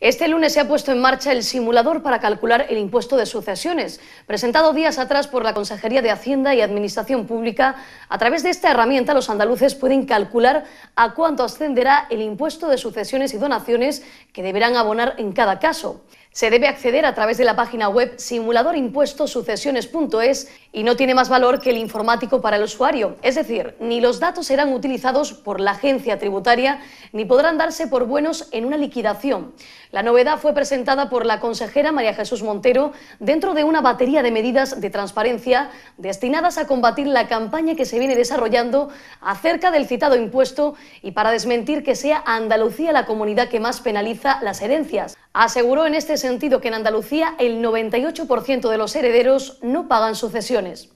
Este lunes se ha puesto en marcha el simulador para calcular el impuesto de sucesiones, presentado días atrás por la Consejería de Hacienda y Administración Pública. A través de esta herramienta los andaluces pueden calcular a cuánto ascenderá el impuesto de sucesiones y donaciones que deberán abonar en cada caso. Se debe acceder a través de la página web simuladorimpuestosucesiones.es y no tiene más valor que el informático para el usuario. Es decir, ni los datos serán utilizados por la agencia tributaria ni podrán darse por buenos en una liquidación. La novedad fue presentada por la consejera María Jesús Montero dentro de una batería de medidas de transparencia destinadas a combatir la campaña que se viene desarrollando acerca del citado impuesto y para desmentir que sea Andalucía la comunidad que más penaliza las herencias. Aseguró en este sentido que en Andalucía el 98% de los herederos no pagan sucesiones.